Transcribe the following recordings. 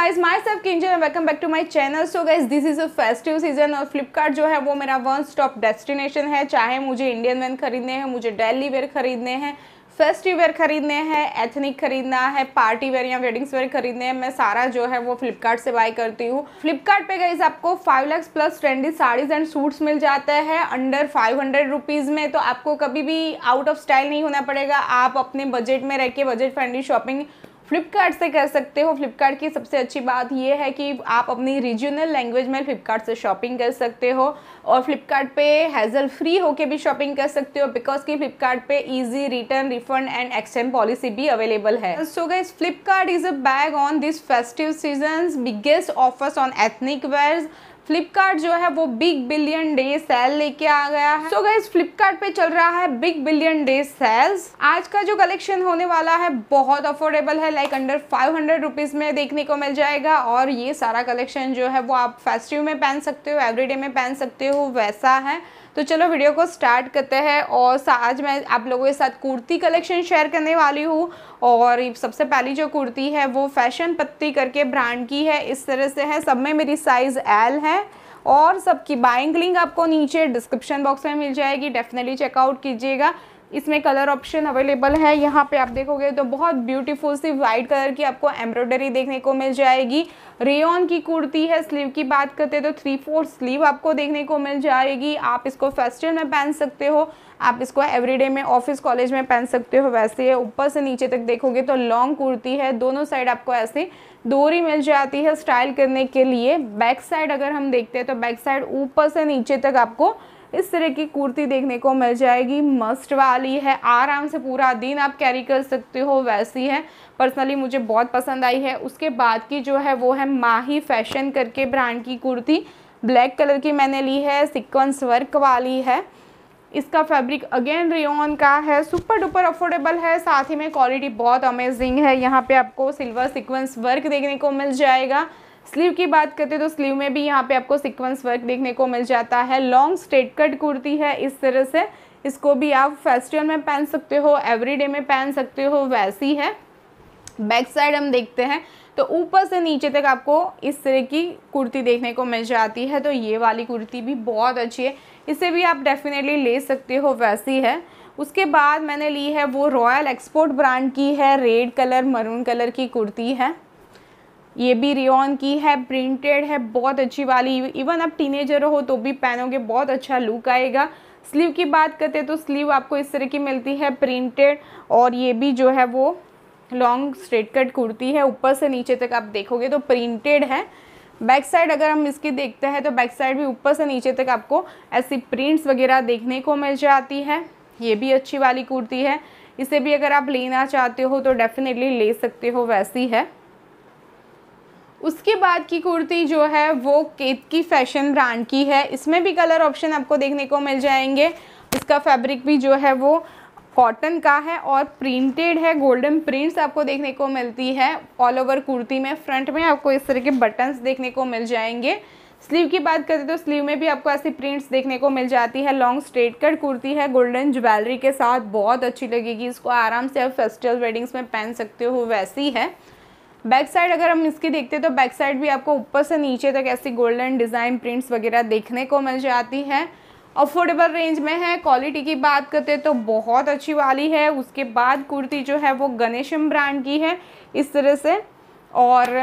guys myself Kinjan welcome back to my channel so guys this is a festive season और फ्लिपकार्ट जो है वो मेरा वन स्टॉप डेस्टिनेशन है चाहे मुझे इंडियन वेन खरीदने हैं मुझे डेली वेयर खरीदने हैं फेस्टिव वेयर खरीदने हैं एथनिक खरीदना है पार्टी वेयर या वेडिंग्स वेयर खरीदने हैं मैं सारा जो है वो फ्लिपकार्ट से बाय करती हूँ फ्लिपकार्ट पे गई आपको five lakhs plus trendy saris and suits मिल जाते हैं अंडर फाइव हंड्रेड रुपीज़ में तो आपको कभी भी आउट ऑफ स्टाइल नहीं होना पड़ेगा आप अपने बजट में रह के बजट फ्रेंडली शॉपिंग फ्लिपकार्ट से कर सकते हो फ्लिपकार्ट की सबसे अच्छी बात यह है कि आप अपनी रीजनल लैंग्वेज में फ्लिपकार्ट से शॉपिंग कर सकते हो और फ्लिपकार्ट पे हैज़ल फ्री होके भी शॉपिंग कर सकते हो बिकॉज की फ्लिपकार्ट पे easy return refund and exchange policy भी अवेलेबल है so guys Flipkart is a big on this festive season biggest offers on ethnic wear Flipkart जो है वो बिग बिलियन डे सेल लेके आ गया है सो गाइज फ्लिपकार्ट पे चल रहा है बिग बिलियन डे सेल्स आज का जो कलेक्शन होने वाला है बहुत अफोर्डेबल है like under five hundred rupees में देखने को मिल जाएगा और ये सारा कलेक्शन जो है वो आप फेस्टिव में पहन सकते हो एवरीडे में पहन सकते हो वैसा है तो चलो वीडियो को स्टार्ट करते हैं और आज मैं आप लोगों के साथ कुर्ती कलेक्शन शेयर करने वाली हूँ और सबसे पहली जो कुर्ती है वो फैशन पत्ती करके ब्रांड की है इस तरह से है सब में मेरी साइज़ एल है और सबकी बाइंग लिंक आपको नीचे डिस्क्रिप्शन बॉक्स में मिल जाएगी डेफिनेटली चेकआउट कीजिएगा इसमें कलर ऑप्शन अवेलेबल है यहाँ पे आप देखोगे तो बहुत ब्यूटीफुल सी वाइट कलर की आपको एम्ब्रॉयडरी देखने को मिल जाएगी रेयन की कुर्ती है स्लीव की बात करते हैं तो थ्री फोर स्लीव आपको देखने को मिल जाएगी आप इसको फेस्टिवल में पहन सकते हो आप इसको एवरीडे में ऑफिस कॉलेज में पहन सकते हो वैसे ऊपर से नीचे तक देखोगे तो लॉन्ग कुर्ती है दोनों साइड आपको ऐसे दोरी मिल जाती है स्टाइल करने के लिए बैक साइड अगर हम देखते हैं तो बैक साइड ऊपर से नीचे तक आपको इस तरह की कुर्ती देखने को मिल जाएगी मस्ट वाली है आराम से पूरा दिन आप कैरी कर सकते हो वैसी है पर्सनली मुझे बहुत पसंद आई है उसके बाद की जो है वो है माही फैशन करके ब्रांड की कुर्ती ब्लैक कलर की मैंने ली है सिक्वेंस वर्क वाली है इसका फैब्रिक अगेन रेन का है सुपर डुपर अफोर्डेबल है साथ ही में क्वालिटी बहुत अमेजिंग है यहाँ पे आपको सिल्वर सिक्वेंस वर्क देखने को मिल जाएगा स्लीव की बात करते हैं तो स्लीव में भी यहाँ पे आपको सिक्वेंस वर्क देखने को मिल जाता है लॉन्ग स्ट्रेट कट कुर्ती है इस तरह से इसको भी आप फेस्टिवल में पहन सकते हो एवरीडे में पहन सकते हो वैसी है बैक साइड हम देखते हैं तो ऊपर से नीचे तक आपको इस तरह की कुर्ती देखने को मिल जाती है तो ये वाली कुर्ती भी बहुत अच्छी है इसे भी आप डेफिनेटली ले सकते हो वैसी है उसके बाद मैंने ली है वो रॉयल एक्सपोर्ट ब्रांड की है रेड कलर मरून कलर की कुर्ती है ये भी रिओन की है प्रिंटेड है बहुत अच्छी वाली इवन आप टीनेजर हो तो भी पहनोगे बहुत अच्छा लुक आएगा स्लीव की बात करते तो स्लीव आपको इस तरह की मिलती है प्रिंटेड और ये भी जो है वो लॉन्ग स्ट्रेट कट कुर्ती है ऊपर से नीचे तक आप देखोगे तो प्रिंटेड है बैक साइड अगर हम इसकी देखते हैं तो बैक साइड भी ऊपर से नीचे तक आपको ऐसी प्रिंट्स वगैरह देखने को मिल जाती है ये भी अच्छी वाली कुर्ती है इसे भी अगर आप लेना चाहते हो तो डेफिनेटली ले सकते हो वैसी है उसके बाद की कुर्ती जो है वो केतकी फैशन ब्रांड की है इसमें भी कलर ऑप्शन आपको देखने को मिल जाएंगे इसका फैब्रिक भी जो है वो कॉटन का है और प्रिंटेड है गोल्डन प्रिंट्स आपको देखने को मिलती है ऑल ओवर कुर्ती में फ्रंट में आपको इस तरह के बटन्स देखने को मिल जाएंगे स्लीव की बात करें तो स्लीव में भी आपको ऐसी प्रिंट्स देखने को मिल जाती है लॉन्ग स्ट्रेट कट कुर्ती है गोल्डन ज्वेलरी के साथ बहुत अच्छी लगेगी इसको आराम से आप फेस्टिवल वेडिंग्स में पहन सकते हो वैसी है बैक साइड अगर हम इसकी देखते हैं तो बैक साइड भी आपको ऊपर से नीचे तक ऐसी गोल्डन डिज़ाइन प्रिंट्स वगैरह देखने को मिल जाती है अफोर्डेबल रेंज में है क्वालिटी की बात करते तो बहुत अच्छी वाली है उसके बाद कुर्ती जो है वो गणेशम ब्रांड की है इस तरह से और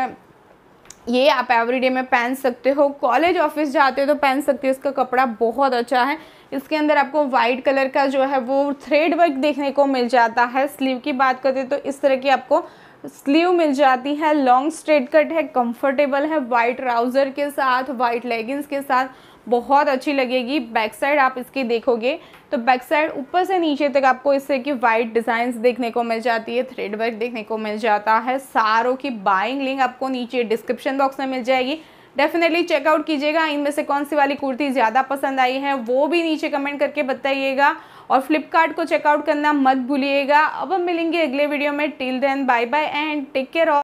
ये आप एवरीडे में पहन सकते हो कॉलेज ऑफिस जाते हो तो पहन सकते हो इसका कपड़ा बहुत अच्छा है इसके अंदर आपको वाइट कलर का जो है वो थ्रेड वर्क देखने को मिल जाता है स्लीव की बात करते तो इस तरह की आपको स्लीव मिल जाती है लॉन्ग स्ट्रेट कट है कंफर्टेबल है वाइट ट्राउज़र के साथ वाइट लेगिंग्स के साथ बहुत अच्छी लगेगी बैक साइड आप इसकी देखोगे तो बैक साइड ऊपर से नीचे तक आपको इससे कि वाइट डिज़ाइंस देखने को मिल जाती है थ्रेड वर्क देखने को मिल जाता है सारों की बाइंग लिंक आपको नीचे डिस्क्रिप्शन बॉक्स में मिल जाएगी डेफिनेटली चेकआउट कीजिएगा इनमें से कौन सी वाली कुर्ती ज़्यादा पसंद आई है वो भी नीचे कमेंट करके बताइएगा और फ्लिपकार्ट को चेकआउट करना मत भूलिएगा अब हम मिलेंगे अगले वीडियो में till then bye bye and take care